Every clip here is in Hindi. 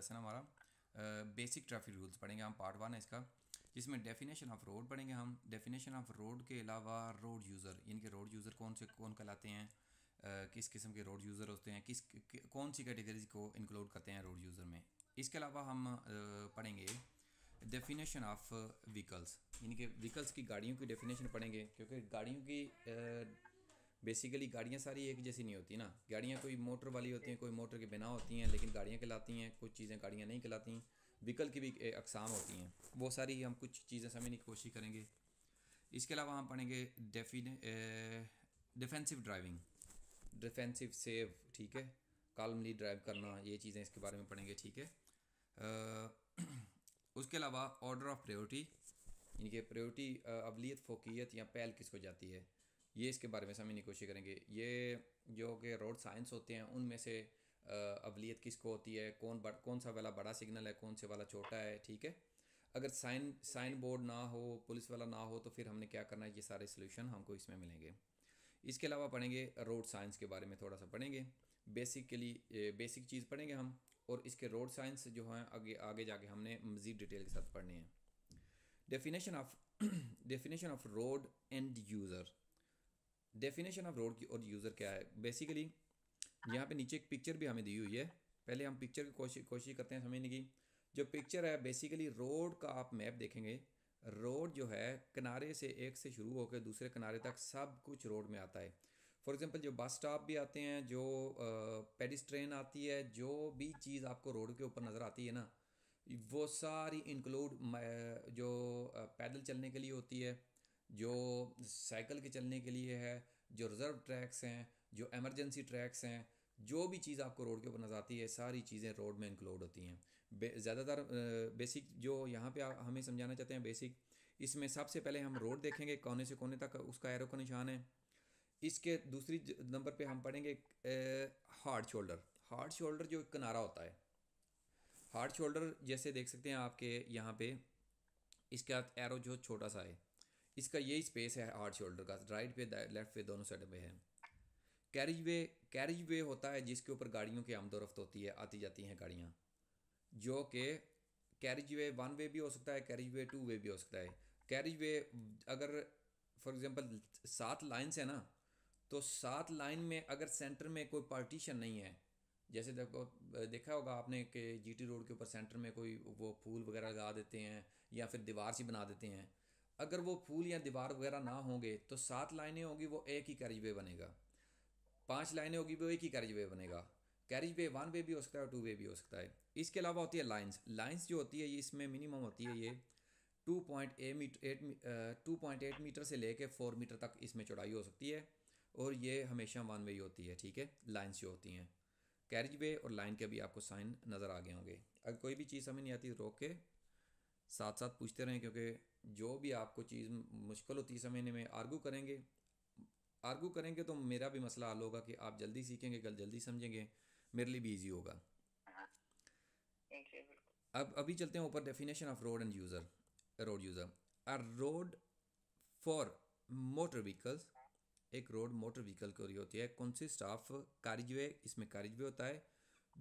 लेसन हमारा बेसिक ट्रैफिक रूल्स पढ़ेंगे हम पार्ट वन है इसका जिसमें डेफिनेशन ऑफ रोड पढ़ेंगे हम डेफिनेशन ऑफ रोड के अलावा रोड यूज़र यानी कि रोड यूज़र कौन से कौन कहलाते हैं किस किस्म के रोड यूज़र होते हैं किस कौन सी कैटेगरीज को इंक्लूड करते हैं रोड यूज़र में इसके अलावा हम पढ़ेंगे डेफिनेशन ऑफ व्हीकल्स यानी कि व्हीकल्स की गाड़ियों की डेफिनेशन पढ़ेंगे क्योंकि गाड़ियों की बेसिकली गाड़ियाँ सारी एक जैसी नहीं होती ना गाड़ियाँ कोई मोटर वाली होती हैं कोई मोटर के बिना होती हैं लेकिन गाड़ियाँ कहलाती हैं कुछ चीज़ें गाड़ियाँ नहीं कहलाती व्हीकल की भी अकसाम होती हैं वो सारी हम कुछ चीज़ें समझने की कोशिश करेंगे इसके अलावा हम पढ़ेंगे डिफेंसिव ड्राइविंग डिफेंसिव सेव ठीक है कालमली ड्राइव करना ये चीज़ें इसके बारे में पढ़ेंगे ठीक है उसके अलावा ऑर्डर ऑफ प्रायोरिटी इनके प्रायोरिटी अवलीत फोकियत या पहल किसको जाती है ये इसके बारे में समझने की कोशिश करेंगे ये जो कि रोड साइंस होते हैं उनमें से अवलीत किसको होती है कौन बड़, कौन सा वाला बड़ा सिग्नल है कौन से वाला छोटा है ठीक है अगर साइन साइन बोर्ड ना हो पुलिस वाला ना हो तो फिर हमने क्या करना है ये सारे सोल्यूशन हमको इसमें मिलेंगे इसके अलावा पढ़ेंगे रोड साइंस के बारे में थोड़ा सा पढ़ेंगे बेसिकली बेसिक चीज़ पढ़ेंगे हम और इसके रोड साइंस जो हैं आगे आगे जाके हमने मज़ीद डिटेल के साथ पढ़ने हैं definition of definition of road and user definition of road की और यूज़र क्या है बेसिकली यहाँ पे नीचे एक पिक्चर भी हमें दी हुई है पहले हम पिक्चर की कोशिश कोशिश करते हैं समझने की जो पिक्चर है बेसिकली रोड का आप मैप देखेंगे रोड जो है किनारे से एक से शुरू होकर दूसरे किनारे तक सब कुछ रोड में आता है फॉर एग्ज़ाम्पल जो बस स्टॉप भी आते हैं जो पेडिस ट्रेन आती है जो भी चीज़ आपको रोड के ऊपर नज़र आती है ना वो सारी इंक्लूड जो पैदल चलने के लिए होती है जो साइकिल के चलने के लिए है जो रिज़र्व ट्रैक्स हैं जो एमरजेंसी ट्रैक्स हैं जो भी चीज़ आपको रोड के ऊपर नजर आती है सारी चीज़ें रोड में इंक्लूड होती हैं बे, ज़्यादातर बेसिक जो यहाँ पे हमें समझाना चाहते हैं बेसिक इसमें सबसे पहले हम रोड देखेंगे कोने से कोने तक उसका एरो का निशान है इसके दूसरी नंबर पे हम पढ़ेंगे हार्ड शोल्डर हार्ड शोल्डर जो एक किनारा होता है हार्ड शोल्डर जैसे देख सकते हैं आपके यहाँ पे इसका एरो जो छोटा सा है इसका यही स्पेस है हार्ड शोल्डर का राइट पे लेफ्ट पे दोनों साइड में है कैरिज वे कैरिज वे होता है जिसके ऊपर गाड़ियों की आमदोरफ्त होती है आती जाती हैं गाड़ियाँ जो कि कैरिज वे वन वे भी हो सकता है कैरिज वे टू वे भी हो सकता है कैरिज वे अगर फॉर एग्ज़ाम्पल सात लाइन्स है ना तो सात लाइन में अगर सेंटर में कोई पार्टीशन नहीं है जैसे देखो देखा होगा आपने कि जीटी रोड के ऊपर सेंटर में कोई वो फूल वगैरह लगा देते हैं या फिर दीवार सी बना देते हैं अगर वो फूल या दीवार वगैरह ना होंगे तो सात लाइनें होगी वो एक ही कैरिज वे बनेगा पांच लाइनें होगी वो एक ही कैरिज वे बनेगा कैरिज वे वन वे भी हो सकता है और टू वे भी हो सकता है इसके अलावा होती है लाइन्स लाइन्स जो होती है ये इसमें मिनिमम होती है ये two point eight metre two point eight metre से लेके फोर मीटर तक इसमें चौड़ाई हो सकती है और ये हमेशा वन वे होती है ठीक है लाइन्स जो होती हैं कैरिज वे और लाइन के भी आपको साइन नज़र आ गए होंगे अगर कोई भी चीज़ समझ नहीं आती रोक के साथ साथ पूछते रहें क्योंकि जो भी आपको चीज़ मुश्किल होती है समझने में आर्गू करेंगे आर्गू करेंगे तो मेरा भी मसला हल होगा कि आप जल्दी सीखेंगे कल जल्दी समझेंगे मेरे लिए भी ईजी होगा हाँ। अब अभी चलते हैं ऊपर definition of road and user road user a road for motor vehicles एक रोड मोटर व्हीकल को रही होती है कंसिस्ट ऑफ कारिजवे इसमें कारिजवे होता है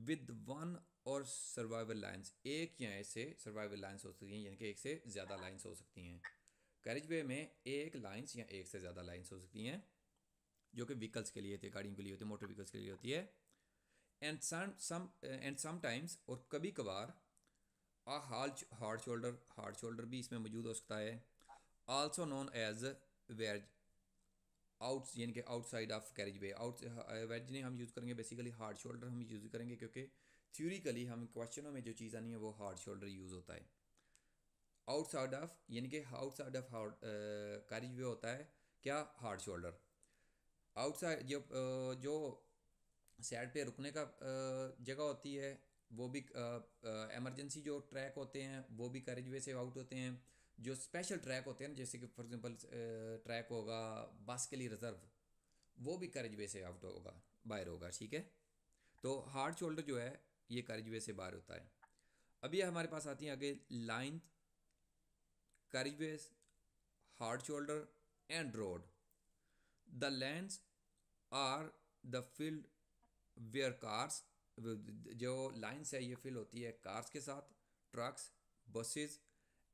विद वन और सर्वाइवल लाइन्स एक या ऐसे सर्वाइवल लाइन्स हो सकती हैं यानी कि एक से ज़्यादा लाइन्स हो सकती हैं कैरेज वे में एक लाइन्स या एक से ज़्यादा लाइन्स हो सकती हैं जो कि व्हीकल्स के लिए होती है गाड़ियों के लिए होती है मोटर व्हीकल्स के लिए होती है एंड सम एंड समटाइम्स और कभी कभार a hard hard shoulder hard shoulder भी इसमें मौजूद हो सकता है also known as ways outs यानी कि outside of carriageway out ways नहीं हम यूज़ करेंगे बेसिकली हार्ड शोल्डर हम यूज़ करेंगे क्योंकि थ्योरिकली हम क्वेश्चनों में जो चीज़ आनी है वो हार्ड शोल्डर यूज़ होता है आउटसाइड ऑफ यानी कि outside of hard carriageway होता है क्या हार्ड शोल्डर आउटसाइड जो जो साइड पे रुकने का जगह होती है वो भी एमरजेंसी जो ट्रैक होते हैं वो भी कैरिज वे से आउट होते हैं जो स्पेशल ट्रैक होते हैं जैसे कि फॉर एग्जांपल ट्रैक होगा बस के लिए रिजर्व वो भी कैरिज वे से आउट होगा बाहर होगा ठीक है तो हार्ड शोल्डर जो है ये कार्य से बाहर होता है अब ये हमारे पास आती है आगे लाइन कार्य hard shoulder and road the lanes are the field where cars जो लाइन्स है ये फील होती है कार्स के साथ trucks buses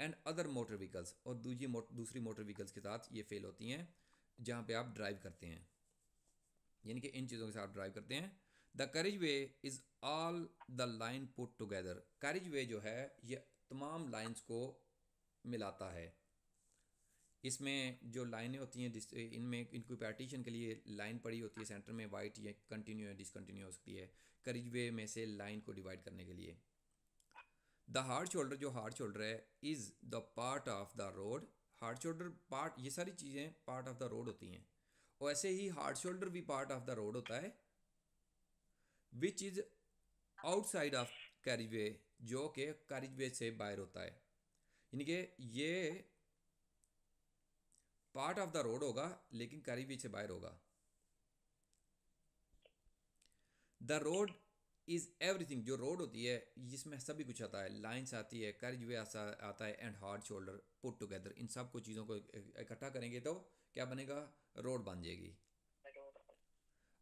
and other motor vehicles और दूसरी दूसरी मोटर व्हीकल्स के साथ ये फेल होती हैं जहाँ पे आप ड्राइव करते हैं यानी कि इन चीज़ों के साथ ड्राइव करते हैं the carriageway is all the lane put together carriageway जो है ये तमाम लाइंस को मिलाता है इसमें जो लाइनें होती हैं इनमें इनकी पार्टीशन के लिए लाइन पड़ी होती है सेंटर में वाइट या कंटिन्यू या डिसकंटिन्यू हो सकती है करीज वे में से लाइन को डिवाइड करने के लिए द हार्ड शोल्डर जो हार्ड शोल्डर है is the part of the road hard shoulder part ये सारी चीज़ें पार्ट ऑफ द रोड होती हैं और ऐसे ही हार्ड शोल्डर भी पार्ट ऑफ द रोड होता है which is outside of carriageway जो के कैरिजवे से बाहर होता है यानी कि ये पार्ट ऑफ द रोड होगा लेकिन कैरिजवे से बाहर होगा द रोड इज एवरीथिंग जो रोड होती है जिसमें सभी कुछ आता है लाइन्स आती है कैरिजवे आता है and hard shoulder put together इन सब को चीज़ों को इकट्ठा करेंगे तो क्या बनेगा रोड बन जाएगी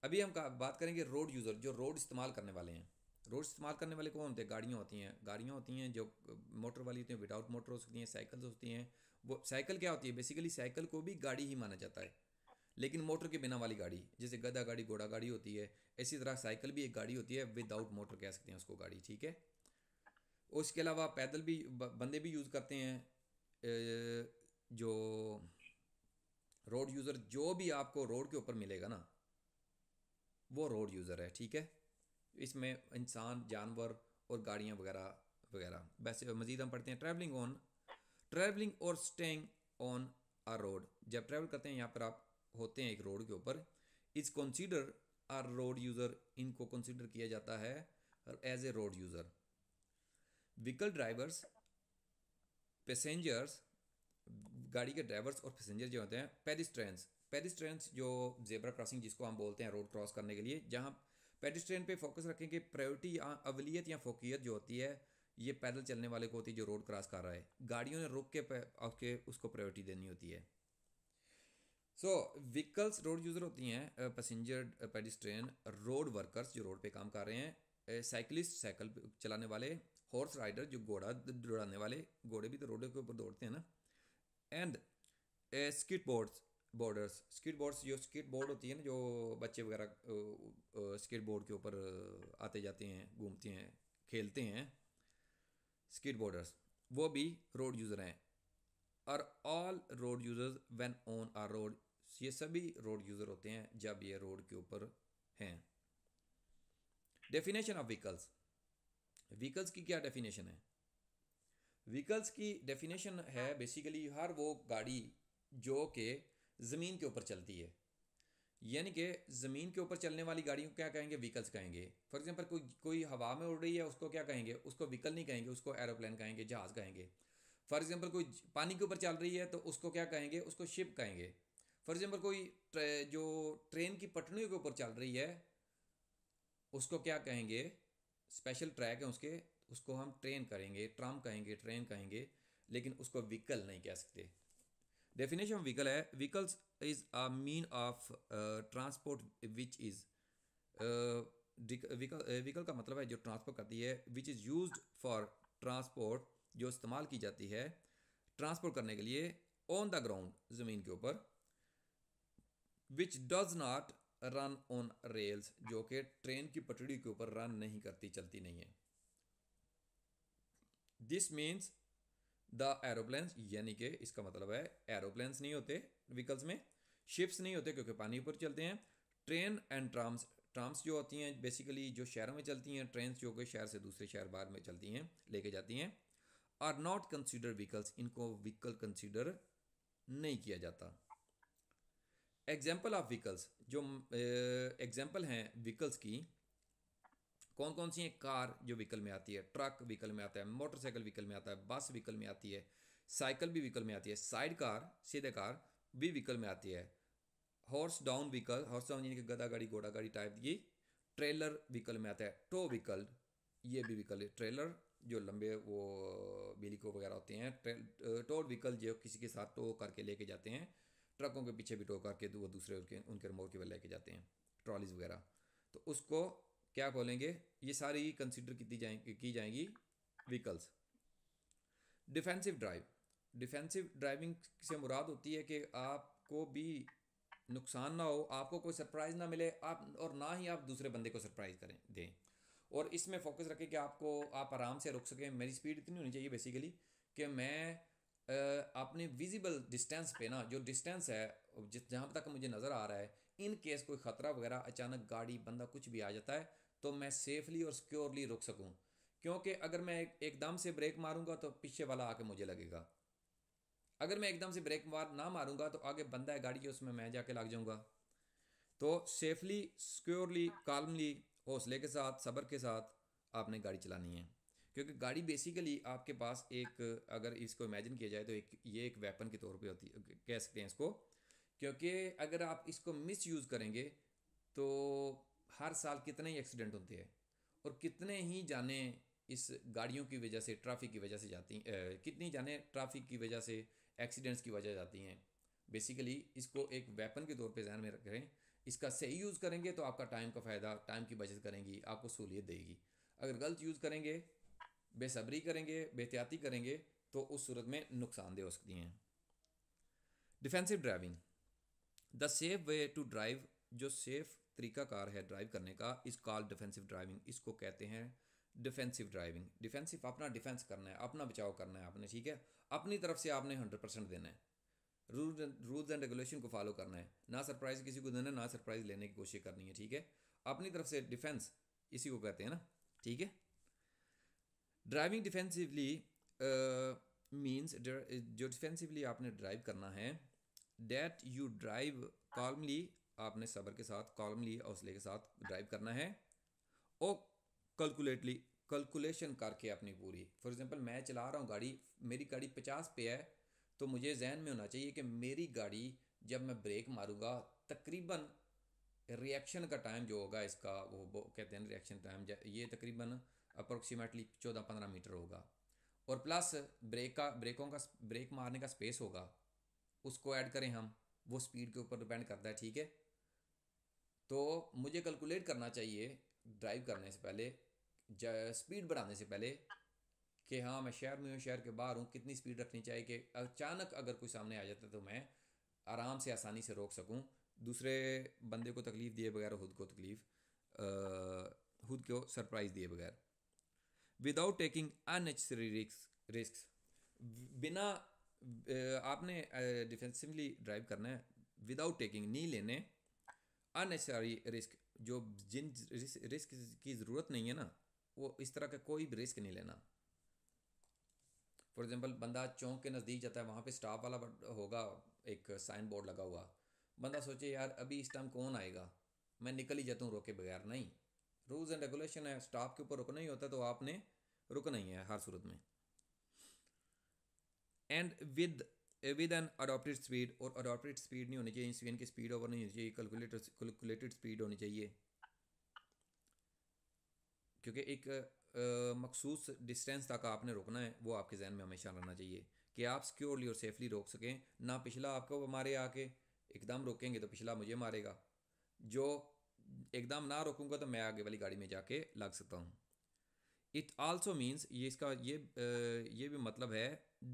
अभी हम बात करेंगे रोड यूज़र जो रोड इस्तेमाल करने वाले हैं रोड इस्तेमाल करने वाले कौन होते हैं गाड़ियाँ होती हैं गाड़ियाँ होती हैं जो मोटर वाली होती हैं विदाउट मोटर हो सकती हैं साइकिल्स होती हैं वो साइकिल क्या होती है बेसिकली साइकिल को भी गाड़ी ही माना जाता है लेकिन मोटर के बिना वाली गाड़ी जैसे गधा गाड़ी घोड़ा गाड़ी होती है इसी तरह साइकिल भी एक गाड़ी होती है विदाउट मोटर कह सकते हैं उसको गाड़ी ठीक है उसके अलावा पैदल भी बंदे भी यूज़ करते हैं जो रोड यूज़र जो भी आपको रोड के ऊपर मिलेगा ना वो रोड यूज़र है ठीक है इसमें इंसान जानवर और गाड़ियाँ वगैरह वगैरह वैसे मज़ीद हम पढ़ते हैं ट्रैवलिंग ऑन ट्रैवलिंग और स्टेइंग ऑन अ रोड जब ट्रैवल करते हैं यहाँ पर आप होते हैं एक रोड के ऊपर is consider are road user इनको कंसीडर किया जाता है as a road user vehicle drivers passengers गाड़ी के ड्राइवर्स और पैसेंजर जो होते हैं पेरिस्ट्रेंस पेरिस्ट्रेंस जो जेबरा क्रॉसिंग जिसको हम बोलते हैं रोड क्रॉस करने के लिए जहाँ पेडिस्ट्रेन पे फोकस रखें कि प्रायोरिटी या अवलियत या फोकियत जो होती है ये पैदल चलने वाले को होती है जो रोड क्रॉस कर रहा है गाड़ियों ने रुक के आपके उसको प्रायोरिटी देनी होती है सो व्हीकल्स रोड यूज़र होती हैं पैसेंजर पेडिस्ट्रेन रोड वर्कर्स जो रोड पे काम कर रहे हैं साइकिलिस्ट साइकिल चलाने वाले हॉर्स राइडर जो घोड़ा दौड़ाने वाले घोड़े भी तो रोड के ऊपर दौड़ते हैं ना and skateboards boarders skateboards जो स्किट बोर्ड होती है ना जो बच्चे वगैरह स्किट बोर्ड के ऊपर आते जाते हैं घूमते हैं खेलते हैं स्किट बोर्डर्स वो भी रोड यूज़र हैं और all road users when on our road ये सभी रोड यूज़र होते हैं जब ये रोड के ऊपर हैं डेफिनेशन ऑफ व्हीकल्स व्हीकल्स की क्या डेफिनेशन है व्हीकल्स की डेफिनेशन है बेसिकली हर वो गाड़ी जो कि ज़मीन के ऊपर चलती है यानी कि ज़मीन के ऊपर चलने वाली गाड़ियों को क्या कहेंगे व्हीकल्स कहेंगे फॉर एग्जांपल कोई कोई हवा में उड़ रही है उसको क्या कहेंगे उसको व्हीकल नहीं कहेंगे उसको एरोप्लेन कहेंगे जहाज़ कहेंगे फॉर एग्जाम्पल कोई पानी के ऊपर चल रही है तो उसको क्या कहेंगे उसको शिप कहेंगे फॉर एग्जाम्पल कोई ट्रे, जो ट्रेन की पटरियों के ऊपर चल रही है उसको क्या कहेंगे स्पेशल ट्रैक है उसके उसको हम ट्रेन करेंगे ट्राम कहेंगे ट्रेन कहेंगे लेकिन उसको व्हीकल नहीं कह सकते डेफिनेशन ऑफ व्हीकल है vehicles is a mean of transport which is vehicle का मतलब है जो ट्रांसपोर्ट करती है which is use for transport जो इस्तेमाल की जाती है ट्रांसपोर्ट करने के लिए ऑन द ग्राउंड ज़मीन के ऊपर which does not run on rails जो कि ट्रेन की पटड़ी के ऊपर रन नहीं करती चलती नहीं है दिस मीन्स द एरोप्लेन्स यानी कि इसका मतलब है एरोप्लेन्स नहीं होते व्हीकल्स में शिप्स नहीं होते क्योंकि पानी ऊपर चलते हैं ट्रेन एंड ट्राम्स ट्राम्स जो होती हैं बेसिकली जो शहरों में चलती हैं ट्रेन जो कि शहर से दूसरे शहर बाहर में चलती हैं लेके जाती हैं आर नॉट कंसिडर व्हीकल्स इनको व्हीकल कंसिडर नहीं किया जाता एग्जाम्पल ऑफ व्हीकल्स जो एग्जाम्पल हैं व्हीकल्स की कौन कौन सी हैं कार जो व्हीकल में आती है ट्रक व्हीकल में आता है मोटरसाइकिल व्हीकल में आता है बस व्हीकल में आती है साइकिल भी व्हीकल में आती है साइड कार सीधे कार भी व्हीकल में आती है horse drawn vehicle horse drawn यानी कि गदा गाड़ी घोड़ा गाड़ी टाइप ये ट्रेलर व्हीकल में आता है टो व्हीकल ये भी व्हीकल है ट्रेलर जो लंबे वो बिलिको वगैरह होते हैं टो व्हीकल जो किसी के साथ टो करके लेके जाते हैं ट्रकों के पीछे भी टो करके वो दूसरे उनके उनके रिमोट के ऊपर लेके जाते हैं ट्रॉलीज वगैरह तो उसको क्या बोलेंगे ये सारी कंसिडर की जाएंगी की जाएंगी vehicles defensive drive defensive driving से मुराद होती है कि आपको भी नुकसान ना हो आपको कोई सरप्राइज़ ना मिले आप और ना ही आप दूसरे बंदे को सरप्राइज़ करें दें और इसमें फोकस रखें कि आपको आप आराम से रुक सकें मेरी स्पीड इतनी होनी चाहिए बेसिकली कि मैं अपने विजिबल डिस्टेंस पे ना जो डिस्टेंस है जिस जहाँ तक मुझे नज़र आ रहा है इन केस कोई ख़तरा वगैरह अचानक गाड़ी बंदा कुछ भी आ जाता है तो मैं सेफली और सिक्योरली रुक सकूँ क्योंकि अगर मैं एक एकदम से ब्रेक मारूंगा तो पीछे वाला आके मुझे लगेगा अगर मैं एकदम से ब्रेक मार ना मारूंगा तो आगे बंदा है गाड़ी के उसमें मैं जाके लग जाऊंगा तो सेफली सिक्योरली कॉलमली हौसले के साथ सब्र के साथ आपने गाड़ी चलानी है क्योंकि गाड़ी बेसिकली आपके पास एक अगर इसको इमेजिन किया जाए तो एक ये एक वेपन के तौर पे होती कह सकते हैं इसको क्योंकि अगर आप इसको मिस यूज़ करेंगे तो हर साल कितने ही एक्सीडेंट होते हैं और कितने ही जाने इस गाड़ियों की वजह से ट्रैफिक की वजह से जाती हैं कितनी जाने ट्रैफिक की वजह से एक्सीडेंट्स की वजह जाती हैं बेसिकली इसको एक वेपन के तौर पे जहन में रखें इसका सही यूज़ करेंगे तो आपका टाइम का फ़ायदा टाइम की बचत करेंगी आपको सहूलियत देगी अगर गलत यूज़ करेंगे बेसब्री करेंगे बेहतियाती करेंगे तो उस सूरत में नुकसानदेह हो सकती हैं defensive driving the safe way to drive जो सेफ तरीका कार है ड्राइव करने का इस कॉल डिफेंसिव ड्राइविंग इसको कहते हैं डिफेंसिव ड्राइविंग डिफेंसिव अपना डिफेंस करना है अपना बचाव करना है आपने ठीक है अपनी तरफ से आपने हंड्रेड परसेंट देना है रूल्स एंड रेगुलेशन को फॉलो करना है ना सरप्राइज किसी को देना है ना सरप्राइज लेने की कोशिश करनी है ठीक है अपनी तरफ से डिफेंस इसी को कहते हैं ना ठीक है ड्राइविंग डिफेंसिवली मीन्स जो डिफेंसिवली आपने ड्राइव करना है डैट यू ड्राइव कॉलमली आपने सबर के साथ कॉलम लिए हौसले के साथ ड्राइव करना है और कैलकुलेटली कैलकुलेशन करके अपनी पूरी फॉर एग्जांपल मैं चला रहा हूँ गाड़ी मेरी गाड़ी पचास पे है तो मुझे जहन में होना चाहिए कि मेरी गाड़ी जब मैं ब्रेक मारूंगा तकरीबन रिएक्शन का टाइम जो होगा इसका वो, वो कहते हैं रिएक्शन टाइम ये तकरीबन अप्रोक्सीमेटली चौदह पंद्रह मीटर होगा और प्लस ब्रेक का ब्रेकों का ब्रेक मारने का स्पेस होगा उसको ऐड करें हम वो स्पीड के ऊपर डिपेंड करता है ठीक है तो मुझे कैलकुलेट करना चाहिए ड्राइव करने से पहले स्पीड बढ़ाने से पहले कि हाँ मैं शहर में हूँ शहर के बाहर हूँ कितनी स्पीड रखनी चाहिए कि अचानक अगर कोई सामने आ जाता है तो मैं आराम से आसानी से रोक सकूँ दूसरे बंदे को तकलीफ़ दिए बगैर खुद को तकलीफ़ खुद को सरप्राइज़ दिए बगैर without taking unnecessary risk risk बिना आपने डिफेंसिवली ड्राइव करना है विदाउट टेकिंग नहीं लेने अननेसेसरी रिस्क जो जिन रिस्क की ज़रूरत नहीं है ना वो इस तरह का कोई भी रिस्क नहीं लेना फॉर एग्ज़ाम्पल बंदा चौंक के नज़दीक जाता है वहाँ पे स्टाफ वाला होगा एक साइन बोर्ड लगा हुआ बंदा सोचे यार अभी इस टाइम कौन आएगा मैं निकल ही जाता हूँ रोके बगैर नहीं रूल्स एंड रेगुलेशन है स्टाफ के ऊपर रुकना ही होता है तो आपने रुकना ही है हर सूरत में and with with an adopted speed और अडोप्टेड स्पीड नहीं होनी चाहिए इंसुलिन की स्पीड ओवर नहीं होनी चाहिए कैलकुलेटर कैलकुलेटेड स्पीड होनी चाहिए क्योंकि एक मखसूस डिस्टेंस तक आपने रोकना है वो आपके जहन में हमेशा रहना चाहिए कि आप सिक्योरली और सेफली रोक सकें ना पिछला आपको मारे आके एकदम रोकेंगे तो पिछला मुझे मारेगा जो एकदम ना रोकूंगा तो मैं आगे वाली गाड़ी में जाके लग सकता हूँ इट आल्सो मीन्स ये इसका ये ये भी मतलब है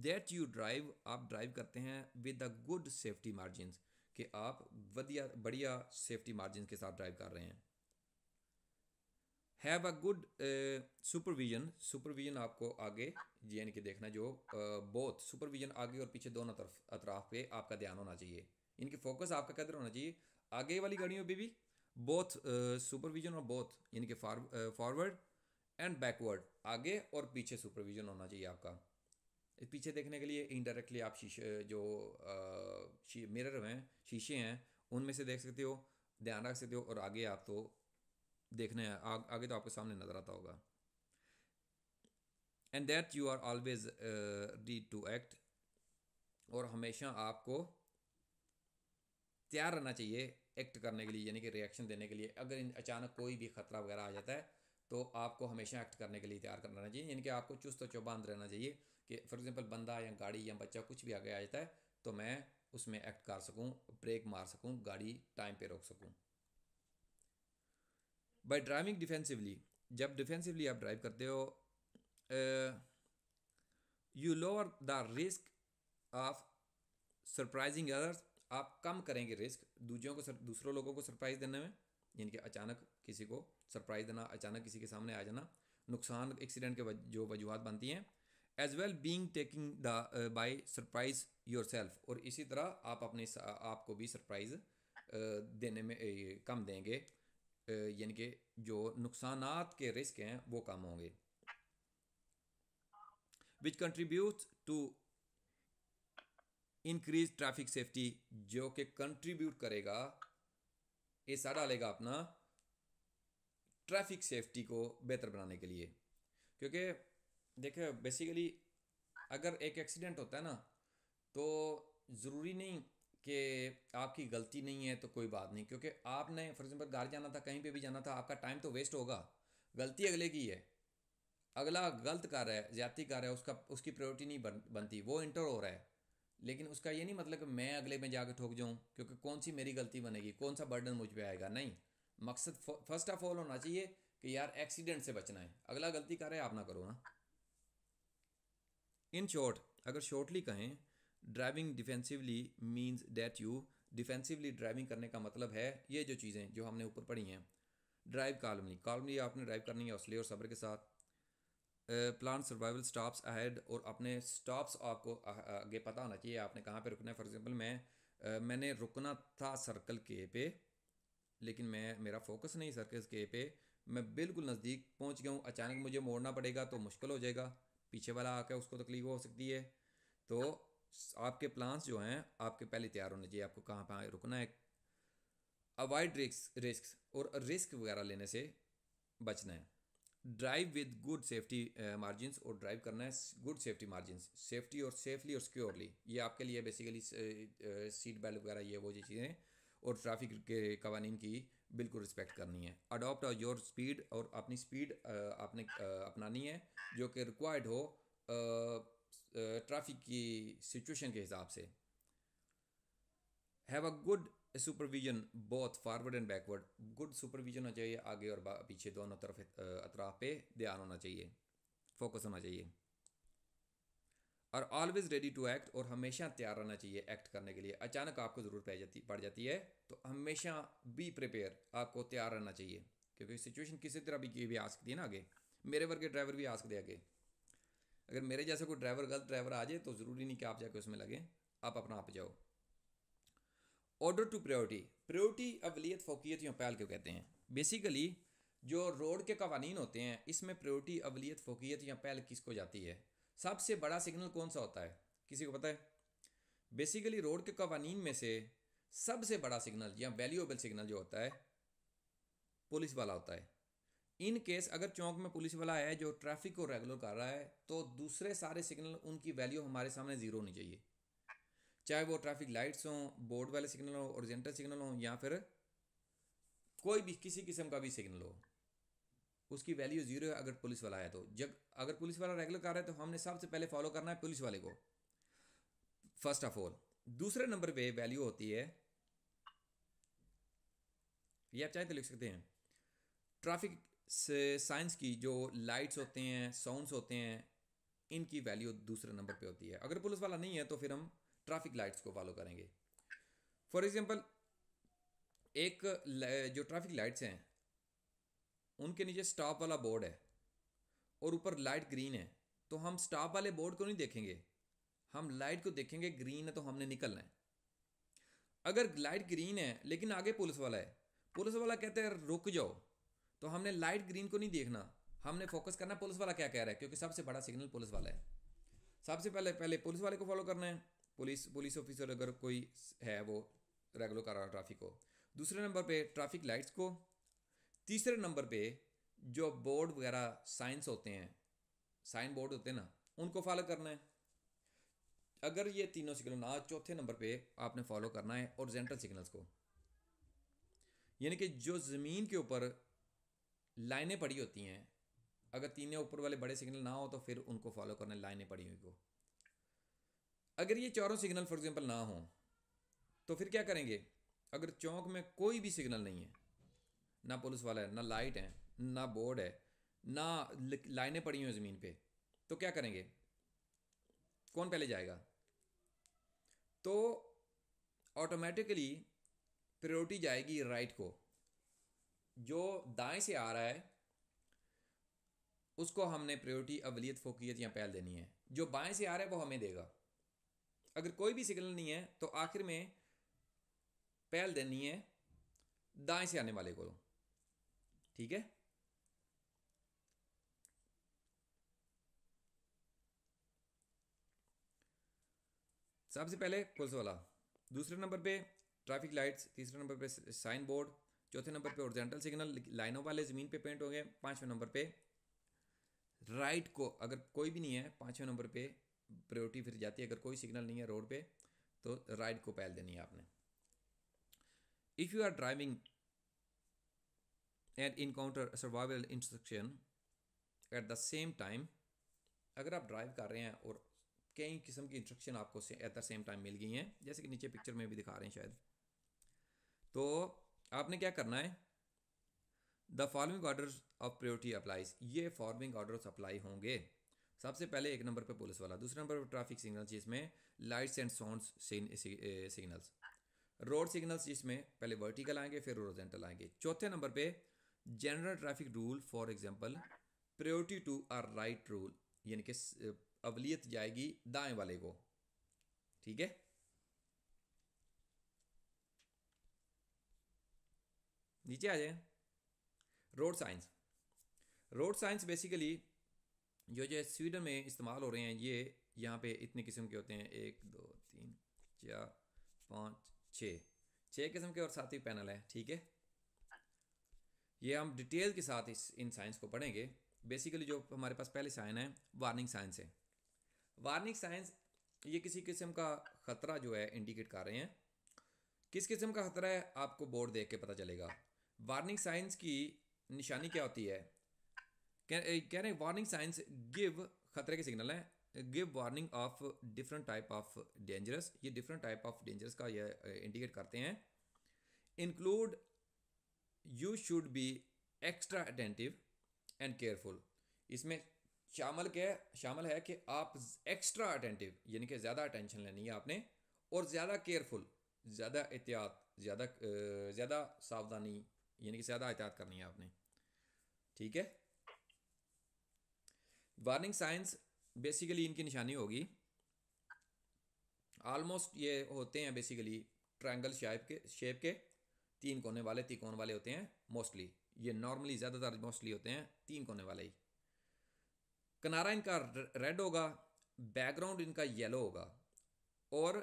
दैट यू ड्राइव आप ड्राइव करते हैं with a good safety margin कि आप बढ़िया बढ़िया सेफ्टी मार्जिन के साथ ड्राइव कर रहे हैं have a good supervision supervision आपको आगे यानी कि देखना जो बोथ सुपरविजन आगे और पीछे दोनों तरफ अतराफ पे आपका ध्यान होना चाहिए इनके फोकस आपका कदर होना चाहिए आगे वाली गाड़ियों पर भी बोथ सुपरविजन और बोथ यानी कि फॉरवर्ड एंड बैकवर्ड आगे और पीछे सुपरविजन होना चाहिए आपका पीछे देखने के लिए इनडायरेक्टली आप शीशे जो मिरर हैं शीशे हैं उनमें से देख सकते हो ध्यान रख सकते हो और आगे आप तो देखने आ, आगे तो आपके सामने नज़र आता होगा and that you are always ready to act और हमेशा आपको तैयार रहना चाहिए एक्ट करने के लिए यानी कि रिएक्शन देने के लिए अगर अचानक कोई भी ख़तरा वगैरह आ जाता है तो आपको हमेशा एक्ट करने के लिए तैयार करना रहना चाहिए यानी कि आपको चुस्त चौबंद रहना चाहिए कि फॉर एग्जांपल बंदा या गाड़ी या बच्चा कुछ भी आगे आ जाता है तो मैं उसमें एक्ट कर सकूँ ब्रेक मार सकूँ गाड़ी टाइम पर रोक सकूँ बाई ड्राइविंग डिफेंसिवली जब डिफेंसिवली आप ड्राइव करते हो you lower the risk of surprising others आप कम करेंगे रिस्क दूसरों को दूसरों लोगों को सरप्राइज देने में यानी कि अचानक किसी को सरप्राइज देना अचानक किसी के सामने आ जाना नुकसान एक्सीडेंट के जो वजूहत बनती हैं as well being taking the by surprise yourself और इसी तरह आप अपने आपको भी सरप्राइज uh, देने में कम देंगे uh, यानी कि जो नुकसान के रिस्क हैं वो कम होंगे which contribute to increase traffic safety जो कि कंट्रीब्यूट करेगा ये सारा लेगा अपना ट्रैफिक सेफ्टी को बेहतर बनाने के लिए क्योंकि देखे बेसिकली अगर एक एक्सीडेंट होता है ना तो ज़रूरी नहीं कि आपकी गलती नहीं है तो कोई बात नहीं क्योंकि आपने फॉर एग्जाम्पल घर जाना था कहीं पे भी जाना था आपका टाइम तो वेस्ट होगा गलती अगले की है अगला गलत कर रहा है ज्यादा कर रहा है उसका उसकी प्रायोरिटी नहीं बन, बनती वो इंटर हो रहा है लेकिन उसका ये नहीं मतलब कि मैं अगले में जाकर ठोक जाऊँ क्योंकि कौन सी मेरी गलती बनेगी कौन सा बर्डन मुझ पर आएगा नहीं मकसद फर्स्ट ऑफ ऑल होना चाहिए कि यार एक्सीडेंट से बचना है अगला गलती कर रहे आप ना करो ना इन शॉर्ट अगर शॉर्टली कहें driving defensively means that you defensively driving करने का मतलब है ये जो चीज़ें जो हमने ऊपर पढ़ी हैं ड्राइव कॉलमली कॉलमली आपने ड्राइव करनी है हौसले और सब्र के साथ प्लान सर्वाइवल स्टॉप्स अहेड और अपने स्टॉप्स आपको आगे पता होना चाहिए आपने कहाँ पे रुकना है फॉर एग्जांपल मैं आ, मैंने रुकना था सर्कल के पे लेकिन मैं मेरा फोकस नहीं सर्कस के पे मैं बिल्कुल नज़दीक पहुंच गया हूँ अचानक मुझे मोड़ना पड़ेगा तो मुश्किल हो जाएगा पीछे वाला आकर उसको तकलीफ हो सकती है तो आपके प्लान्स जो हैं आपके पहले तैयार होने चाहिए आपको कहाँ कहाँ रुकना है अवॉइड रिक्स रिस्क और रिस्क वगैरह लेने से बचना है drive with good safety margin और ड्राइव करना है गुड सेफ्टी मार्जिन सेफ्टी और सेफली और सिक्योरली ये आपके लिए बेसिकली सीट बेल्ट वगैरह ये वो ये चीज़ें और ट्रैफिक के कवानीन की बिल्कुल रिस्पेक्ट करनी है अडोप्ट योर स्पीड और अपनी स्पीड आपने अपनानी है जो कि रिक्वायर्ड हो ट्रैफिक की सिचुएशन के हिसाब से have a good supervision both forward and backward good supervision होना चाहिए आगे और पीछे दोनों तरफ अतराफ पे ध्यान होना चाहिए फोकस होना चाहिए are always ready to act और हमेशा तैयार रहना चाहिए एक्ट करने के लिए अचानक आपको ज़रूरत पड़ जाती पड़ जाती है तो हमेशा बी प्रिपेयर आपको तैयार रहना चाहिए क्योंकि सिचुएशन किसी तरह भी की भी आ सकती है ना आगे मेरे वर्ग के ड्राइवर भी आ सकते आगे अगर मेरे जैसे कोई ड्राइवर गलत ड्राइवर आ जाए तो ज़रूरी नहीं कि आप जाके उसमें लगे आप अपना आप जाओ ऑर्डर टू प्रायोरिटी प्रायोरिटी अवलीत फोकियत या पहल क्यों कहते हैं बेसिकली जो रोड के कवानीन होते हैं इसमें प्रायोरिटी अवलीत फोकियत या पहल किसको जाती है सबसे बड़ा सिग्नल कौन सा होता है किसी को पता है बेसिकली रोड के कवानीन में से सबसे बड़ा सिग्नल या वैल्यूएबल सिग्नल जो होता है पुलिस वाला होता है इन केस अगर चौंक में पुलिस वाला है जो ट्रैफिक को रेगुलर कर रहा है तो दूसरे सारे सिग्नल उनकी वैल्यू हमारे सामने ज़ीरो होनी चाहिए चाहे वो ट्रैफिक लाइट्स हों बोर्ड वाले सिग्नल हों ओरिजेंटल सिग्नल हों या फिर कोई भी किसी किस्म का भी सिग्नल हो उसकी वैल्यू जीरो है अगर पुलिस वाला है तो जब अगर पुलिस वाला रेगुलर कार है तो हमने सबसे पहले फॉलो करना है पुलिस वाले को फर्स्ट ऑफ ऑल दूसरे नंबर पे वैल्यू होती है ये आप चाहें तो लिख सकते हैं ट्रैफिक साइंस की जो लाइट्स होते हैं साउंड्स होते हैं इनकी वैल्यू दूसरे नंबर पे होती है अगर पुलिस वाला नहीं है तो फिर हम ट्रैफिक लाइट्स को फॉलो करेंगे फॉर एग्जाम्पल एक जो ट्रैफिक लाइट्स हैं उनके नीचे स्टॉप वाला बोर्ड है और ऊपर लाइट ग्रीन है तो हम स्टॉप वाले बोर्ड को नहीं देखेंगे हम लाइट को देखेंगे ग्रीन है तो हमने निकलना है अगर लाइट ग्रीन है लेकिन आगे पुलिस वाला है पुलिस वाला कहते हैं रुक जाओ तो हमने लाइट ग्रीन को नहीं देखना हमने फोकस करना पुलिस वाला क्या कह रहा है क्योंकि सबसे बड़ा सिग्नल पुलिस वाला है सबसे पहले पहले पुलिस वाले को फॉलो करना है पुलिस पुलिस ऑफिसर अगर कोई है वो रेगुलर कर रहा ट्रैफिक को दूसरे नंबर पे ट्रैफिक लाइट्स को तीसरे नंबर पे जो बोर्ड वगैरह साइंस होते हैं साइन बोर्ड होते हैं ना उनको फॉलो करना है अगर ये तीनों सिग्नल ना चौथे नंबर पे आपने फॉलो करना है और जेंटल सिग्नल्स को यानी कि जो ज़मीन के ऊपर लाइनें पड़ी होती हैं अगर तीनों ऊपर वाले बड़े सिग्नल ना हो तो फिर उनको फॉलो करना है लाइनें पड़ी हुई को अगर ये चारों सिग्नल फॉर एग्जांपल ना हो तो फिर क्या करेंगे अगर चौंक में कोई भी सिग्नल नहीं है ना पुलिस वाला है ना लाइट है ना बोर्ड है ना लाइनें पड़ी हुई ज़मीन पे तो क्या करेंगे कौन पहले जाएगा तो ऑटोमेटिकली प्रायोरिटी जाएगी राइट को जो दाएं से आ रहा है उसको हमने प्रायोरिटी अवलियत फोकियत या पहल देनी है जो बाएं से आ रहा है वो हमें देगा अगर कोई भी सिग्नल नहीं है तो आखिर में पहल देनी है दाएं से आने वाले को ठीक है सबसे पहले पुलिस वाला दूसरे नंबर पे ट्रैफिक लाइट्स तीसरे नंबर पे साइन बोर्ड चौथे नंबर पे ओरिजेंटल सिग्नल लाइनों वाले ज़मीन पे पेंट होंगे पांचवें नंबर पे राइट को अगर कोई भी नहीं है पांचवें नंबर पे प्रायोरिटी फिर जाती है अगर कोई सिग्नल नहीं है रोड पे तो राइट को पहल देनी है आपने if you are driving and encounter survival instruction at the same time अगर आप ड्राइव कर रहे हैं और कई किस्म की इंस्ट्रक्शन आपको एट द सेम टाइम मिल गई हैं जैसे कि नीचे पिक्चर में भी दिखा रहे हैं शायद तो आपने क्या करना है the following order of priority applies ये फॉलोइंग ऑर्डर अप्लाई होंगे सबसे पहले एक नंबर पर पुलिस वाला दूसरे नंबर पर ट्रैफिक सिग्नल्स जिसमें lights and sound signals road signals जिसमें पहले वर्टिकल आएंगे फिर रोजेंटल आएंगे चौथे नंबर पर general traffic rule for example priority to our right rule यानी कि अवलियत जाएगी दाएं वाले को ठीक है नीचे आ जाए road signs road signs basically जो जो स्वीडन में इस्तेमाल हो रहे हैं ये यहाँ पे इतने किस्म के होते हैं एक दो तीन चार पाँच छः छः किस्म के और साथ ही पैनल है ठीक है ये हम डिटेल के साथ इस इन साइंस को पढ़ेंगे बेसिकली जो हमारे पास पहले साइन है वार्निंग साइंस है वार्निंग साइंस ये किसी किस्म का ख़तरा जो है इंडिकेट कर रहे हैं किस किस्म का ख़तरा है आपको बोर्ड देख के पता चलेगा वार्निंग साइंस की निशानी क्या होती है कह रहे हैं वार्निंग साइंस गिव खतरे के सिग्नल है give warning of different type of dangerous ये डिफरेंट टाइप ऑफ डेंजरस का ये इंडिकेट करते हैं include you should be extra attentive and careful इसमें शामिल के शामिल है कि आप एक्स्ट्रा अटेंटिव यानी कि ज़्यादा अटेंशन लेनी है आपने और ज़्यादा केयरफुल ज़्यादा एहतियात ज़्यादा ज़्यादा सावधानी यानी कि ज़्यादा एहतियात करनी है आपने ठीक है वार्निंग साइंस बेसिकली इनकी निशानी होगी आलमोस्ट ये होते हैं बेसिकली ट्रायंगल शेप के शेप के तीन कोने वाले तिकोन वाले होते हैं मोस्टली ये नॉर्मली ज़्यादातर मोस्टली होते हैं तीन कोने वाले ही किनारा इनका रेड होगा बैकग्राउंड इनका येलो होगा और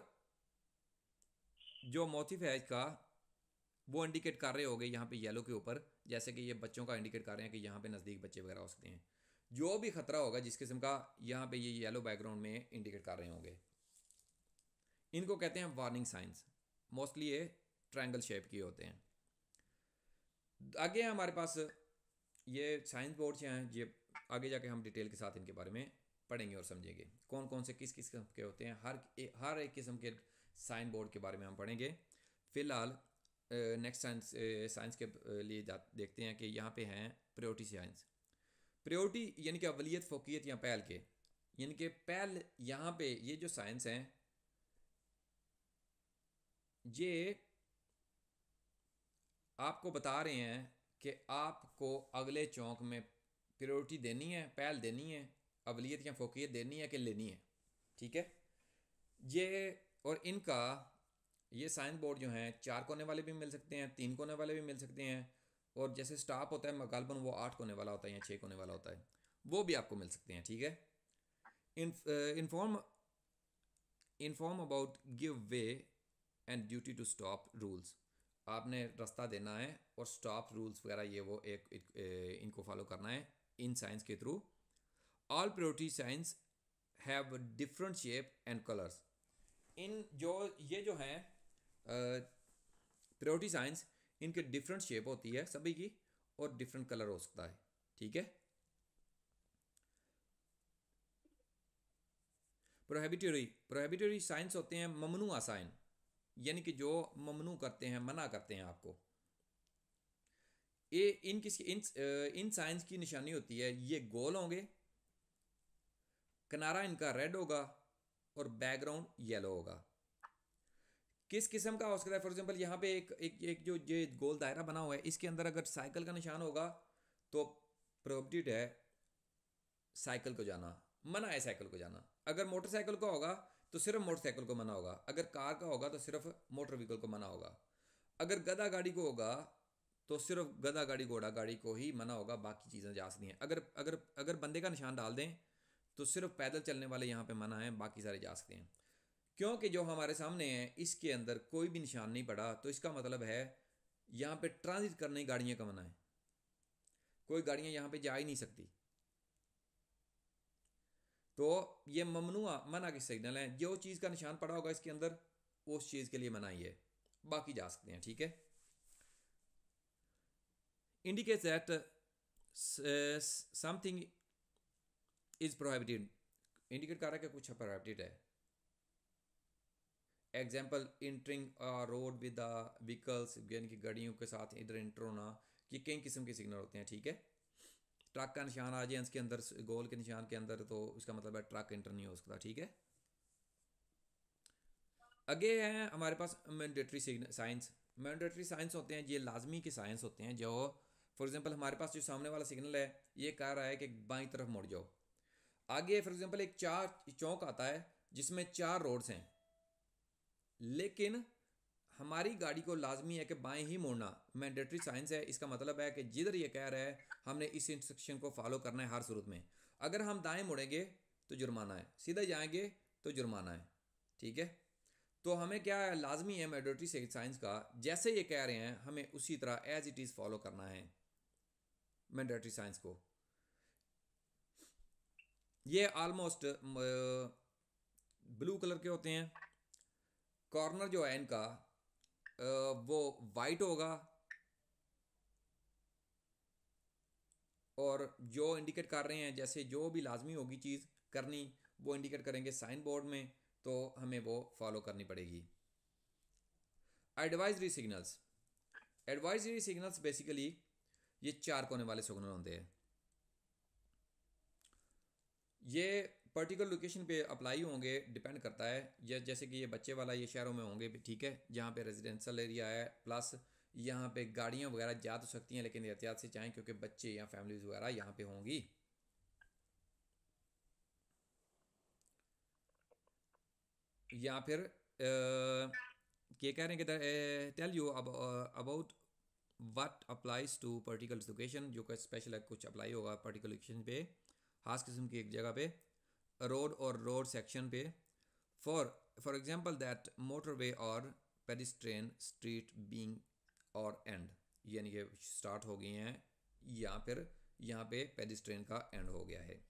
जो मोटिफ है इसका वो इंडिकेट कर रहे हो गए यहाँ पे येलो के ऊपर जैसे कि ये बच्चों का इंडिकेट कर रहे हैं कि यहाँ पे नज़दीक बच्चे वगैरह हो सकते हैं जो भी खतरा होगा जिस किस्म का यहाँ पे ये येलो बैकग्राउंड में इंडिकेट कर रहे होंगे इनको कहते हैं वार्निंग साइंस मोस्टली ये ट्रायंगल शेप के होते हैं आगे हैं हमारे पास ये साइंस बोर्ड से हैं ये आगे जाके हम डिटेल के साथ इनके बारे में पढ़ेंगे और समझेंगे कौन कौन से किस किस किस्म के होते हैं हर ए, हर एक किस्म के साइन बोर्ड के बारे में हम पढ़ेंगे फिलहाल नेक्स्ट साइंस साइंस के लिए जा देखते हैं कि यहाँ पे हैं प्रियोरिटी साइंस प्रियोरिटी यानी कि अवलियत फोकियत या पहल के यानी कि पहल यहाँ पे ये जो साइंस हैं ये आपको बता रहे हैं कि आपको अगले चौंक में प्रायोरिटी देनी है पहल देनी है अवलीत या फोकियत देनी है कि लेनी है ठीक है ये और इनका ये साइन बोर्ड जो हैं चार कोने वाले भी मिल सकते हैं तीन कोने वाले भी मिल सकते हैं और जैसे स्टाफ होता है मकालबन वो आठ कोने वाला होता है या छः कोने वाला होता है वो भी आपको मिल सकते हैं ठीक है inform inform about give way and duty to stop rules आपने रास्ता देना है और स्टॉप रूल्स वगैरह ये वो एक, इनको फॉलो करना है इन साइंस के through all prohibitory signs have different shape and colours इन जो ये जो हैं प्रोटी साइंस इनके डिफरेंट शेप होती है सभी की और डिफरेंट कलर हो सकता है ठीक है प्रोहेबिटरी प्रोहेबिटरी साइंस होते हैं ममनुआ साइंस यानी कि जो ममनू करते हैं मना करते हैं आपको ये इन किस इन इन साइंस की निशानी होती है ये गोल होंगे किनारा इनका रेड होगा और बैकग्राउंड येलो होगा किस किस्म का हो सकता है फॉर एग्जांपल यहाँ पे एक एक एक जो ये गोल दायरा बना हुआ है इसके अंदर अगर साइकिल का निशान होगा तो प्रोबेबिलिटी है साइकिल को जाना मना है साइकिल को जाना अगर मोटरसाइकिल का होगा तो सिर्फ मोटरसाइकिल को मना होगा अगर कार का होगा तो सिर्फ मोटर व्हीकल को मना होगा अगर गधा गाड़ी को होगा तो सिर्फ गधा गाड़ी घोड़ा गाड़ी को ही मना होगा बाकी चीज़ें जा सकती हैं अगर अगर अगर बंदे का निशान डाल दें तो सिर्फ पैदल चलने वाले यहाँ पे मना है बाकी सारे जा सकते हैं क्योंकि जो हमारे सामने है इसके अंदर कोई भी निशान नहीं पड़ा तो इसका मतलब है यहाँ पे ट्रांजिट करने गाड़ियाँ का मना है कोई गाड़ियाँ यहाँ पे जा ही नहीं सकती तो ये ममनुआ मना की सिग्नल हैं जो चीज़ का निशान पड़ा होगा इसके अंदर उस चीज़ के लिए मना ही है बाकी जा सकते हैं ठीक है indicate that something is is indicate कर रहा है कि कुछ प्रोहिबिटेड है example entering road with the vehicles यानी कि गाड़ियों के साथ इधर इंटर होना ये कई किस्म के सिग्नल होते हैं ठीक है ट्रक का निशान आ जाए इसके अंदर गोल के निशान के अंदर तो इसका मतलब है ट्रक इंटर नहीं हो सकता ठीक है आगे हैं हमारे पास मैंडेटरी साइंस मैंडेटरी साइंस होते हैं ये लाजमी के साइंस होते हैं जो फॉर एग्जांपल हमारे पास जो सामने वाला सिग्नल है ये कह रहा है कि बाई तरफ मुड़ जाओ आगे फॉर एग्जांपल एक चार चौक आता है जिसमें चार रोड्स हैं लेकिन हमारी गाड़ी को लाजमी है कि बाएँ ही मोड़ना मैंडेटरी साइंस है इसका मतलब है कि जिधर ये कह रहा है हमने इस इंस्ट्रक्शन को फॉलो करना है हर सूरत में अगर हम दाएँ मुड़ेंगे तो जुर्माना है सीधे जाएंगे तो जुर्माना है ठीक है तो हमें क्या है लाजमी है मैंडेटरी साइंस का जैसे ये कह रहे हैं हमें उसी तरह एज इट इज़ फॉलो करना है मैंडेटरी साइंस को ये आलमोस्ट ब्लू कलर के होते हैं कॉर्नर जो है इनका वो वाइट होगा और जो इंडिकेट कर रहे हैं जैसे जो भी लाजमी होगी चीज़ करनी वो इंडिकेट करेंगे साइन बोर्ड में तो हमें वो फॉलो करनी पड़ेगी advisory signals advisory signals basically ये चार कोने वाले सिग्नल होते हैं ये पर्टिकुलर लोकेशन पे अप्लाई होंगे डिपेंड करता है या जैसे कि ये बच्चे वाला ये शहरों में होंगे ठीक है जहाँ पे रेजिडेंशल एरिया है प्लस यहाँ पे गाड़ियाँ वगैरह जा तो सकती हैं लेकिन एहतियात से चाहें क्योंकि बच्चे या फैमिलीज वगैरह यहाँ पे होंगी या फिर ये कह रहे हैं कि tell you about what applies to particular location जो कि स्पेशल कुछ अप्लाई होगा पर्टिकुलर लोकेशन पे खास किस्म की एक जगह पे रोड और रोड सेक्शन पे for for example that motorway और पेडिस्ट्रेन स्ट्रीट बींग और एंड यानी ये स्टार्ट हो गई हैं या फिर यहाँ पे पेडिस्ट्रेन का एंड हो गया है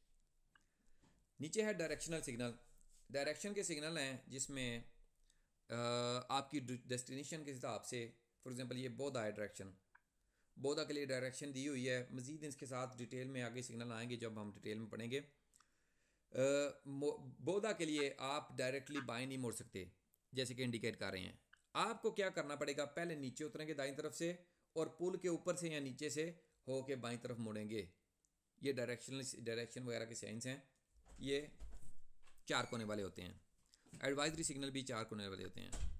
नीचे है डायरेक्शनल सिग्नल डायरेक्शन के सिग्नल हैं जिसमें आपकी डेस्टिनेशन के हिसाब से फॉर एग्ज़ाम्पल ये बोधा है डायरेक्शन बोधा के लिए डायरेक्शन दी हुई है मज़ीद इसके साथ डिटेल में आगे सिग्नल आएंगे जब हम डिटेल में पढ़ेंगे बोदा के लिए आप डायरेक्टली बाएं नहीं मोड़ सकते जैसे कि इंडिकेट कर रहे हैं आपको क्या करना पड़ेगा पहले नीचे उतरेंगे दाई तरफ से और पुल के ऊपर से या नीचे से हो के बाई तरफ मुड़ेंगे ये डायरेक्शनल डायरेक्शन वगैरह के साइंस हैं ये चार कोने वाले होते हैं एडवाइजरी सिग्नल भी चार कोने वाले होते हैं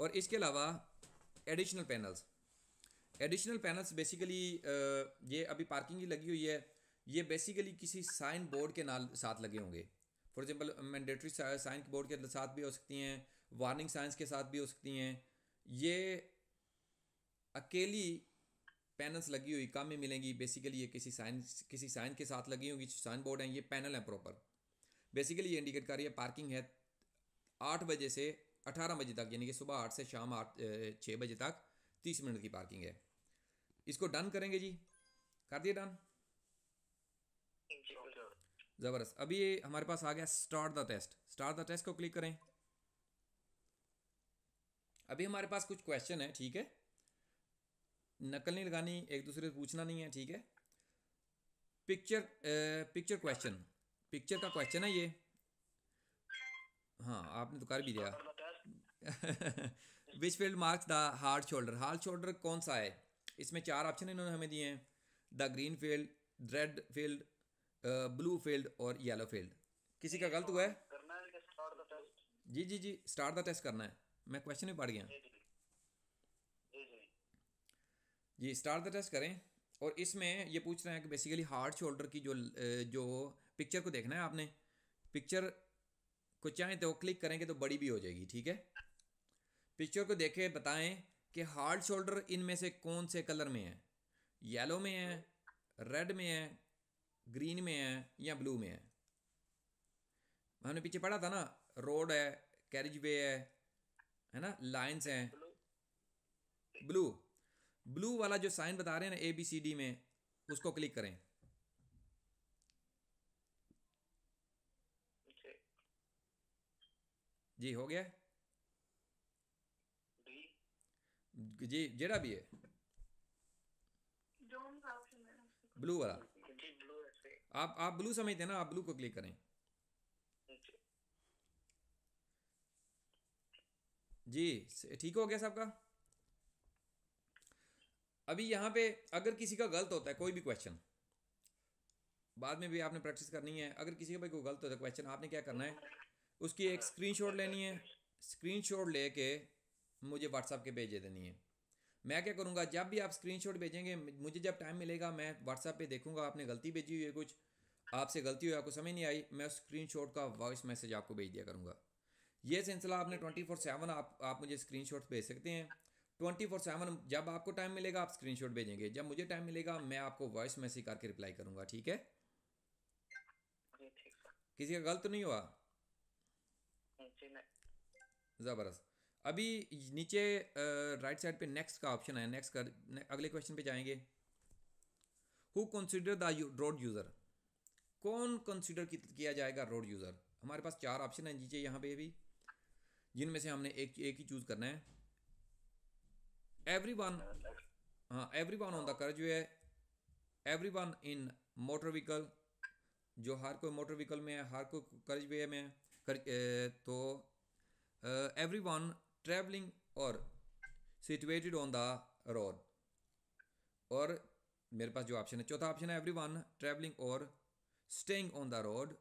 और इसके अलावा additional panels additional panels basically ये अभी पार्किंग ही लगी हुई है ये बेसिकली किसी साइन बोर्ड के नाल साथ लगे होंगे for example mandatory sign board के साथ भी हो सकती हैं वार्निंग साइंस के साथ भी हो सकती हैं ये अकेली पैनल्स लगी हुई कम ही मिलेंगी बेसिकली ये किसी साइन किसी साइन के साथ लगी होंगी साइन बोर्ड हैं ये पैनल हैं प्रॉपर बेसिकली ये इंडिकेट कर रही है पार्किंग है आठ बजे से अठारह बजे तक यानी कि सुबह आठ से शाम आठ छः बजे तक तीस मिनट की पार्किंग है इसको डन करेंगे जी कर दिए डन ज़बरदस्त अभी ये हमारे पास आ गया start the test start the test को क्लिक करें अभी हमारे पास कुछ क्वेश्चन है ठीक है नकल नहीं लगानी एक दूसरे से पूछना नहीं है ठीक है पिक्चर पिक्चर क्वेश्चन पिक्चर का क्वेश्चन है ये हाँ आपने तो कर भी दिया which field marks the hard shoulder hard shoulder कौन सा है इसमें चार ऑप्शन इन्होंने हमें दिए हैं the green field red field blue field और येलो फील्ड किसी का गलत हुआ है जी जी जी स्टार्ट द टेस्ट करना है मैं क्वेश्चन भी पढ़ गया जी स्टार्ट द टेस्ट करें और इसमें ये पूछ रहे हैं कि बेसिकली हार्ड शोल्डर की जो जो पिक्चर को देखना है आपने पिक्चर को चाहें तो क्लिक करेंगे तो बड़ी भी हो जाएगी ठीक है पिक्चर को देखें बताएं कि हार्ड शोल्डर इनमें से कौन से कलर में है येलो में है रेड में है ग्रीन में है या ब्लू में है हमने पीछे पढ़ा था ना रोड है कैरिज वे है है ना लाइन्स हैं ब्लू ब्लू वाला जो साइन बता रहे हैं ना ए बी सी डी में उसको क्लिक करें जी हो गया जी जेड़ा भी है ब्लू वाला आप आप ब्लू समझते हैं ना आप ब्लू को क्लिक करें जी ठीक हो गया सबका अभी यहाँ पे अगर किसी का गलत होता है कोई भी क्वेश्चन बाद में भी आपने प्रैक्टिस करनी है अगर किसी का भाई कोई गलत होता है क्वेश्चन आपने क्या करना है उसकी एक स्क्रीनशॉट लेनी है स्क्रीनशॉट लेके मुझे व्हाट्सएप के भेज देनी है मैं क्या करूँगा जब भी आप शॉट भेजेंगे मुझे जब टाइम मिलेगा मैं व्हाट्सएप पर देखूंगा आपने गलती भेजी हुई है कुछ आपसे गलती हुई आपको समझ नहीं आई मैं उस शॉट का वॉइस मैसेज आपको भेज दिया करूँगा ये सिलसिला आपने ट्वेंटी फोर सेवन आप आप मुझे स्क्रीन भेज सकते हैं ट्वेंटी फोर सेवन जब आपको टाइम मिलेगा आप शॉट भेजेंगे जब मुझे टाइम मिलेगा मैं आपको वॉइस मैसेज करके रिप्लाई करूँगा ठीक है किसी का गलत तो नहीं हुआ ज़बरदस्त अभी नीचे राइट साइड पे नेक्स्ट का ऑप्शन है नेक्स्ट का ने, अगले क्वेश्चन पे जाएंगे who consider the road user कौन कंसिडर किया जाएगा रोड यूज़र हमारे पास चार ऑप्शन है नीचे यहाँ पे भी जिनमें से हमने एक एक ही चूज़ करना है एवरी वन हाँ एवरी वन ऑन द कर जो है everyone in motor vehicle जो हर कोई मोटर व्हीकल में है हर कोई कर्ज वे में है कर, ए, तो एवरी वन ट्रेवलिंग और सिचुएटेड ऑन द रोड और मेरे पास जो ऑप्शन है चौथा ऑप्शन है एवरी वन ट्रेवलिंग और staying on the road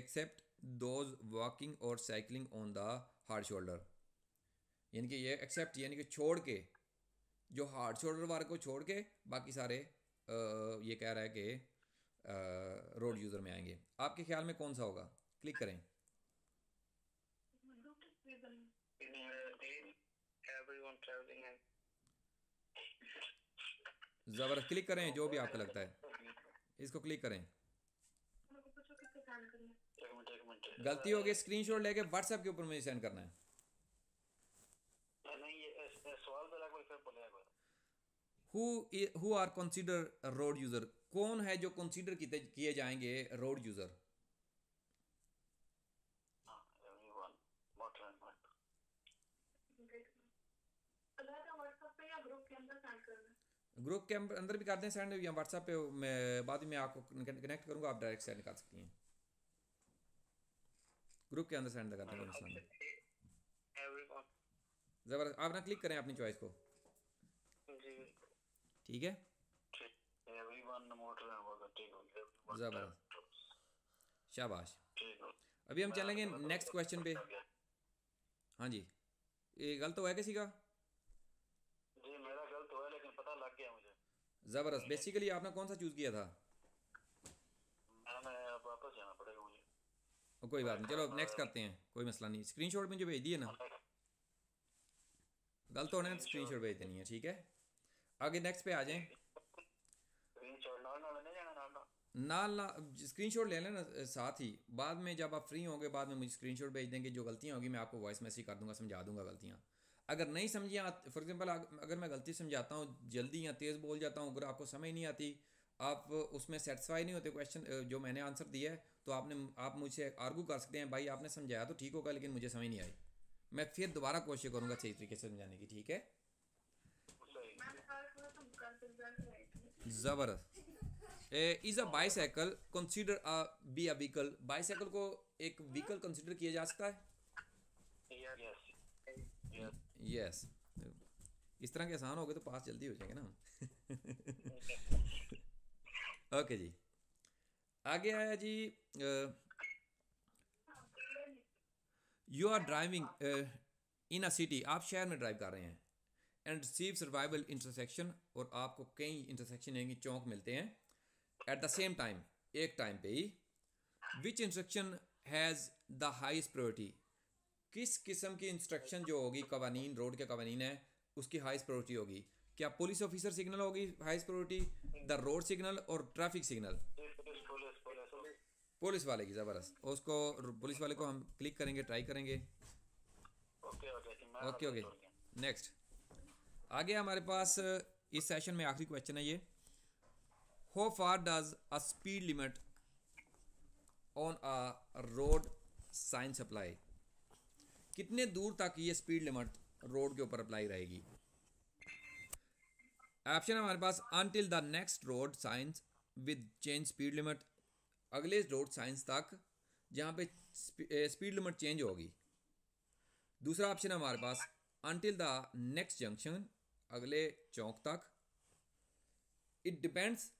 except those walking और cycling on the hard shoulder यानी कि ये एक्सेप्ट यानी कि छोड़ के जो हार्ड शोल्डर वाले को छोड़ के बाकी सारे आ, ये कह रहा है कि रोड यूज़र में आएंगे आपके ख्याल में कौन सा होगा क्लिक करें ज़बर क्लिक करें जो भी आपको लगता है इसको क्लिक करें गलती हो गई स्क्रीन शॉट लेके व्हाट्सएप के ऊपर मुझे सेंड करना है who are consider road user कौन है जो कंसीडर किए जाएंगे रोड यूज़र ग्रुप के अंदर भी करते हैं सेंड या व्हाट्सएप पे मैं बाद में आपको कनेक्ट करूंगा आप डायरेक्ट सेंड कर सकती हैं ग्रुप के अंदर सेंड कर एवरीवन ज़बरदस्त आप ना क्लिक करें अपनी चॉइस को ठीक है एवरीवन मोटर जबरदस्त शाबाश अभी हम चलेंगे नेक्स्ट क्वेश्चन पे हाँ जी ये गलत हुआ है किसी का ज़बरदस्त बेसिकली आपने कौन सा चूज़ किया था कोई बात नहीं चलो नेक्स्ट करते हैं कोई मसला नहीं स्क्रीन शॉट मुझे भेज दिए ना गलत होने स्क्रीन शॉट भेज देनी है ठीक है आगे नेक्स्ट पे आ जाए नाल ना स्क्रीन शॉट ले लेना साथ ही बाद में जब आप फ्री होंगे बाद में मुझे स्क्रीन शॉट भेज देंगे जो गलतियाँ होगी मैं आपको वॉइस मैसेज कर दूंगा समझा दूंगा गलतियाँ अगर नहीं समझिए फॉर एग्जांपल अगर मैं गलती समझाता हूँ जल्दी या तेज़ बोल जाता हूँ अगर आपको समझ नहीं आती आप उसमें सेटिसफाई नहीं होते क्वेश्चन जो मैंने आंसर दिया है तो आपने आप मुझे आर्गू कर सकते हैं भाई आपने समझाया तो ठीक होगा लेकिन मुझे समझ नहीं आई मैं फिर दोबारा कोशिश करूँगा सही तरीके से समझाने की ठीक है ज़बरदस्त is a bicycle consider a be a vehicle bicycle को एक व्हीकल कंसिडर किया जा सकता है यस इस तरह के आसान हो गए तो पास जल्दी हो जाएंगे ना ओके जी आगे आया जी you are driving in a city आप शहर में ड्राइव कर रहे हैं एंड सीव सर्वाइवल इंटरसेक्शन और आपको कई इंटरसेक्शन यानी चौंक मिलते हैं एट द सेम टाइम एक टाइम पे ही which intersection has the highest priority किस किस्म की इंस्ट्रक्शन जो होगी कवानीन रोड के कवानीन है उसकी हाइस्ट प्रायोरिटी होगी क्या पुलिस ऑफिसर सिग्नल होगी highest priority the road signal और ट्रैफिक सिग्नल पुलिस वाले की ज़बरदस्त उसको पुलिस वाले को हम क्लिक करेंगे ट्राई करेंगे ओके ओके नेक्स्ट आगे हमारे पास इस सेशन में आखिरी क्वेश्चन है ये how far does a speed limit on a road sign apply कितने दूर तक ये स्पीड लिमिट रोड के ऊपर अप्लाई रहेगी ऑप्शन हमारे पास until the next road signs with change speed limit अगले रोड साइंस तक जहाँ पे स्पीड लिमिट चेंज होगी दूसरा ऑप्शन हमारे पास अनटिल द नेक्स्ट जंक्शन अगले चौक तक it depends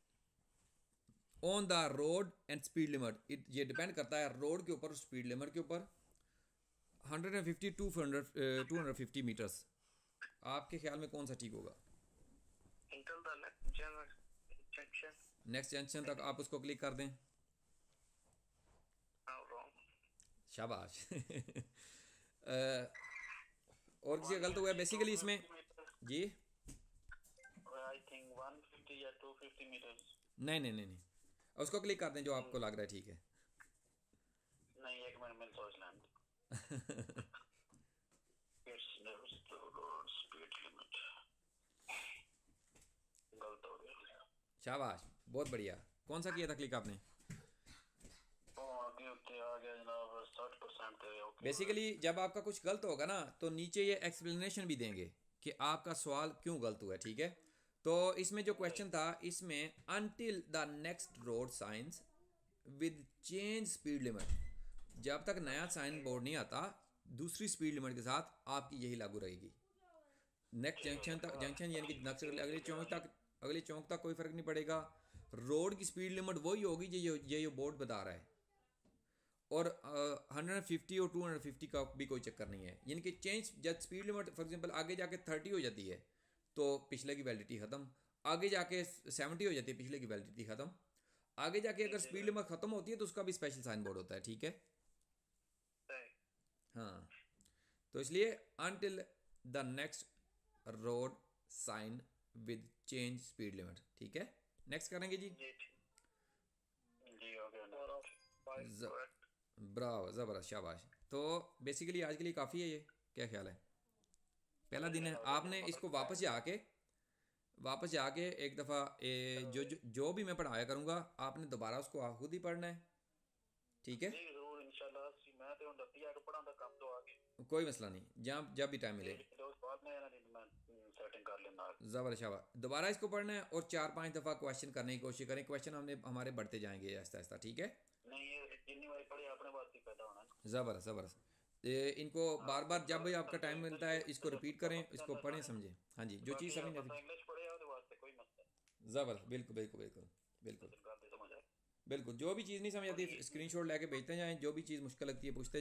on the road and speed limit it ये डिपेंड करता है रोड के ऊपर स्पीड लिमिट के ऊपर hundred 150 two two hundred fifty metres आपके ख्याल में कौन सा ठीक होगा नेक्स्ट जंक्शन तक आप उसको क्लिक कर दें शाबाश और किसी गलत हुआ है बेसिकली इसमें जी नहीं नहीं नहीं नहीं उसको क्लिक कर दें जो आपको hmm. लग रहा है ठीक है नहीं एक minute it's never speed limit गलत हो गया शाबाश बहुत बढ़िया कौन सा किया था क्लिक आपने बेसिकली जब आपका कुछ गलत होगा ना तो नीचे ये एक्सप्लेनेशन भी देंगे कि आपका सवाल क्यों गलत हुआ ठीक है तो इसमें जो क्वेश्चन था इसमें until the next road signs with change speed limit जब तक नया साइन बोर्ड नहीं आता दूसरी स्पीड लिमिट के साथ आपकी यही लागू रहेगी नेक्स्ट जंक्शन तक जंक्शन यानी कि नक्शे अगले चौंक तक अगले चौंक तक कोई फर्क नहीं पड़ेगा रोड की स्पीड लिमिट वही होगी जो ये ये बोर्ड बता रहा है और हंड्रेड फिफ्टी और टू हंड्रेड फिफ्टी का भी कोई चक्कर नहीं है यानी कि चेंज जब स्पीड लिमिट फॉर एग्जाम्पल आगे जाके थर्टी हो जाती है तो पिछले की वैलिडिटी ख़त्म आगे जाके सेवेंटी हो जाती है पिछले की वैलिडिटी ख़त्म आगे जाके अगर स्पीड लिमिट ख़त्म होती है तो उसका भी स्पेशल साइन बोर्ड होता है ठीक है हाँ तो इसलिए until the next road sign with change speed limit ठीक है नेक्स्ट करेंगे जी ब्रावो ज़बरदस्त शाबाश तो बेसिकली आज के लिए काफ़ी है ये क्या ख्याल है पहला दिन है आपने इसको वापस जाके वापस जाके एक दफ़ा जो, जो जो भी मैं पढ़ाया करूँगा आपने दोबारा उसको खुद ही पढ़ना है ठीक है कोई मसला नहीं जहाँ जब भी टाइम मिले हम्म, जबर शाबा दोबारा इसको पढ़ना है और चार पांच दफ़ा क्वेश्चन करने की कोशिश करें क्वेश्चन हमने हमारे बढ़ते जाएंगे आहिस्ता आहिस्ता ठीक है जबर जबर इनको हाँ, बार बार जब भी आपका टाइम मिलता तो है इसको रिपीट करें इसको तो पढ़ें समझें हाँ जी जो चीज़ तो समझ जबर बिल्कुल बिल्कुल बिल्कुल बिल्कुल बिल्कुल जो भी चीज़ नहीं समझ आती स्क्रीन शॉट लेके भेजते जाएँ जो भी चीज़ मुश्किल लगती है पूछते